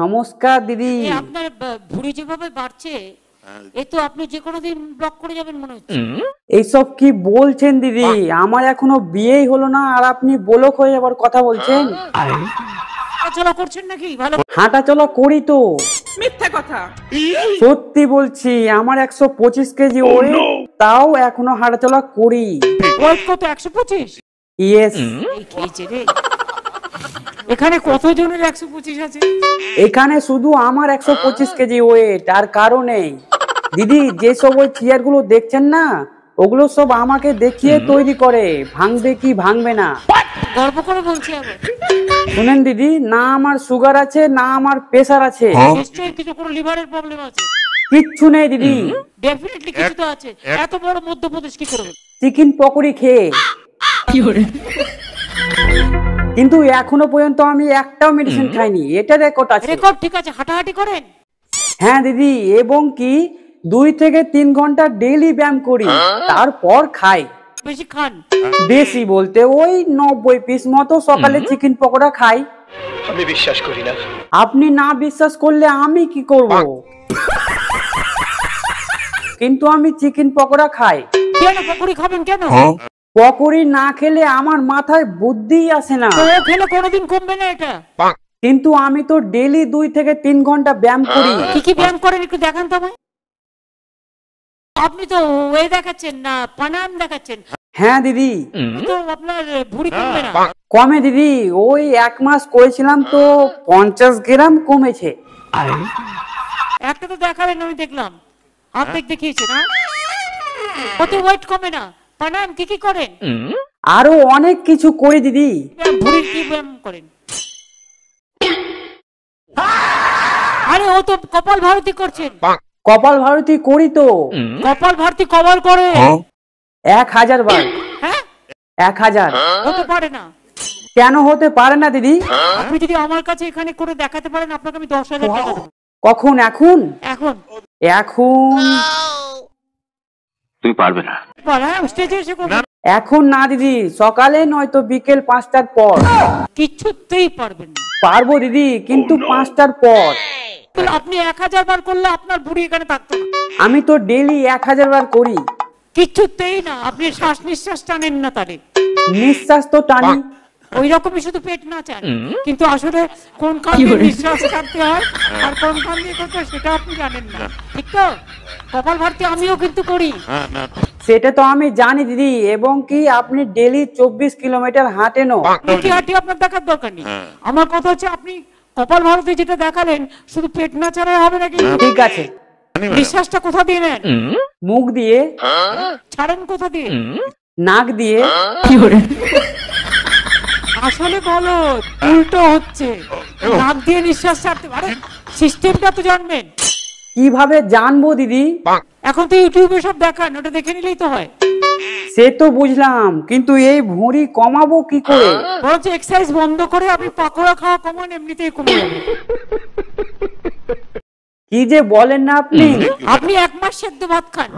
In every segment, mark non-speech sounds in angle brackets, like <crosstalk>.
নমস্কার দিদি আপনার ভুঁড়ি যেভাবে বাড়ছে হ্যাঁ। আপনি যে কোনো দিন ব্লক করে যাবেন মনে হচ্ছে এইসব কি বলছেন দিদি আমার এখনো বিয়েই হলো না আর আপনি বলক হয়ে আবার কথা বলছেন হ্যাঁ। করছেন নাকি ভালো হাঁটা চলা করি তো মিথ্যা কথা সত্যি বলছি আমার একশো পঁচিশ কেজি oh, ওরে তাও এখনো হাঁটাচলা করি ওয়েট কত একশো পঁচিশ ইয়েস রে এখানে কতজনের একশো পঁচিশ আছে এখানে শুধু আমার একশো পঁচিশ কেজি ওয়েট আর কারণে দিদি যেসব ওই চেয়ার গুলো দেখছেন না ওগুলো সব আমাকে দেখিয়ে তৈরি করে ভাঙবে কি ভাঙবে না গর্ব করে বলছি শুনেন দিদি না আমার সুগার আছে না আমার প্রেসার আছে হ্যাঁ। কিছু কোনো লিভারের প্রবলেম আছে কিচ্ছু নেই দিদি ডেফিনেটলি কিছু তো আছে এত বড় মধ্যপ্রদেশ কি করবে চিকেন পকোড়ি খেয়ে কি করে কিন্তু এখনো পর্যন্ত আমি একটাও মেডিসিন খাইনি এটা রেকর্ড আছে রেকর্ড ঠিক আছে হাঁটাহাঁটি করেন হ্যাঁ দিদি এবং কি দুই থেকে তিন ঘন্টা ডেইলি ব্যায়াম করি হ্যাঁ? তারপর খাই বেশি খান বেশি বলতে ওই নব্বই পিস মতো সকালে চিকেন পকোড়া খাই আমি বিশ্বাস করি না আপনি না বিশ্বাস করলে আমি কি করব কিন্তু আমি চিকেন পকোড়া খাই কেন পকোড়ি খাবেন কেন হ্যাঁ। পকোড়ি না খেলে আমার মাথায় বুদ্ধি আসে না ও খেলে কোনোদিন কমবে না এটা কিন্তু আমি তো ডেলি দুই থেকে তিন ঘন্টা ব্যায়াম করি কি কি ব্যায়াম করেন একটু দেখান তো আমায় আপনি তো ওয়ে দেখাচ্ছেন না পানাম দেখাচ্ছেন হ্যাঁ দিদি তো আপনার ভুঁড়ি কমবে না কমে দিদি ওই এক মাস করেছিলাম তো পঞ্চাশ গ্রাম কমেছে একটা তো দেখাবেন আমি দেখলাম আপনি দেখিয়েছেন কত হ্যাঁ? ওয়েট কমে না প্রণাম কি কি করেন আরো অনেক কিছু করি দিদি ভুঁড়ির কি ব্যায়াম করেন আরে ও তো কপাল ভারতী করছেন কপাল ভারতী করি তো কপাল ভারতী কভার করে হ্যাঁ। এক হাজার বার হ্যাঁ? এক হাজার হতে হ্যাঁ? পারে না কেন হতে পারে না দিদি আপনি যদি আমার কাছে এখানে করে দেখাতে পারেন আপনাকে আমি দশ হাজার টাকা কখন এখন এখন এখন তুমি পারবে না এখন না দিদি সকালে নয় তো বিকেল পাঁচটার পর কিছুতেই পারবেন না পারবো দিদি কিন্তু oh, পাঁচটার পর আপনি এক হাজার বার করলে আপনার বুড়ি এখানে থাকতো আমি তো ডেলি এক হাজার বার করি কিছুতেই না আপনি শ্বাস নিঃশ্বাস টানেন না তাহলে নিঃশ্বাস তো টানি <laughs> ওই রকমই শুধু পেট না চান কিন্তু আসলে কোন কাজ বিশ্বাস নিঃশ্বাস হয় আর কোন কাম দিয়ে করতে সেটা আপনি জানেন না ঠিক তো কপাল ভারতী আমিও কিন্তু করি সেটা তো আমি জানি দিদি এবং কি আপনি ডেলি চব্বিশ কিলোমিটার হাঁটেন হাঁটি আপনার দেখার দরকার নেই হ্যাঁ। আমার কথা হচ্ছে আপনি কপাল ভারতী যেটা দেখালেন শুধু পেট না ছাড়াই হবে নাকি ঠিক আছে বিশ্বাসটা কোথা দিয়ে নেন মুখ দিয়ে হ্যাঁ। ছাড়েন কোথা দিয়ে নাক দিয়ে হ্যাঁ। কি আসলে গলত উল্টো হচ্ছে নাক দিয়ে নিঃশ্বাস ছাড়তে পারে সিস্টেমটা তো জানবেন কিভাবে জানবো দিদি এখন তো ইউটিউবে সব দেখান ওটা দেখে নিলেই তো হয় সে তো বুঝলাম কিন্তু এই ভুঁড়ি কমাবো কি করে বরঞ্চ এক্সারসাইজ বন্ধ করে আপনি পাকোড়া খাওয়া কমান এমনিতেই কমে যাবে কি যে বলেন না আপনি আপনি এক মাস সেদ্ধ ভাত খান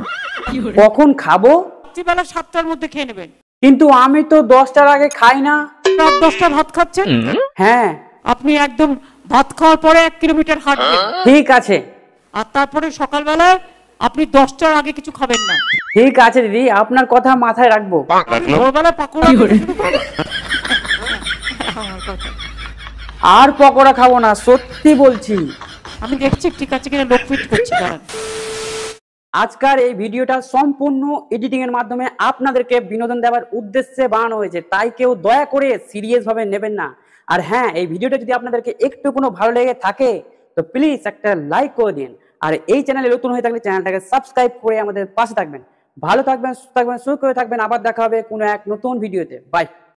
কখন খাবো রাত্রিবেলা সাতটার মধ্যে খেয়ে নেবেন কিন্তু আমি তো দশটার আগে খাই না রাত ভাত খাচ্ছেন হ্যাঁ আপনি একদম ভাত খাওয়ার পরে এক কিলোমিটার হাঁটবেন ঠিক আছে আর তারপরে সকালবেলা আপনি দশটার আগে কিছু খাবেন না ঠিক আছে দিদি আপনার কথা মাথায় রাখবো আর পকোড়া খাবো না সত্যি বলছি আমি দেখছি ঠিক আছে কিনা লোক ফিট করছি দাঁড়ান আজকার এই ভিডিওটা সম্পূর্ণ এডিটিং এর মাধ্যমে আপনাদেরকে বিনোদন দেওয়ার উদ্দেশ্যে বানানো হয়েছে তাই কেউ দয়া করে সিরিয়াস ভাবে নেবেন না আর হ্যাঁ এই ভিডিওটা যদি আপনাদেরকে একটু কোনো ভালো লেগে থাকে তো প্লিজ একটা লাইক করে দিন আর এই চ্যানেলে নতুন হয়ে থাকলে চ্যানেলটাকে সাবস্ক্রাইব করে আমাদের পাশে থাকবেন ভালো থাকবেন সুস্থ থাকবেন সুখ করে থাকবেন আবার দেখা হবে কোনো এক নতুন ভিডিওতে বাই